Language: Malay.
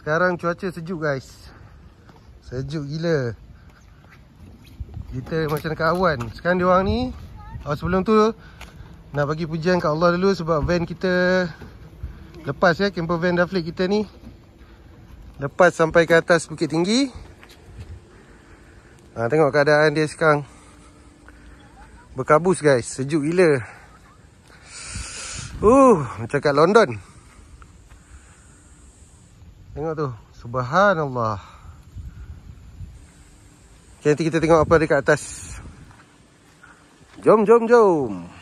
Sekarang cuaca sejuk guys Sejuk gila Kita macam dekat awan Sekarang diorang ni oh, Sebelum tu Nak bagi pujian kat Allah dulu Sebab van kita Lepas ya Camper van Daflik kita ni Lepas sampai ke atas bukit tinggi ha, Tengok keadaan dia sekarang Berkabus guys Sejuk gila uh, Macam kat London Tengok tu Subhanallah Okay, nanti kita tengok apa dekat atas. Jom, jom, jom.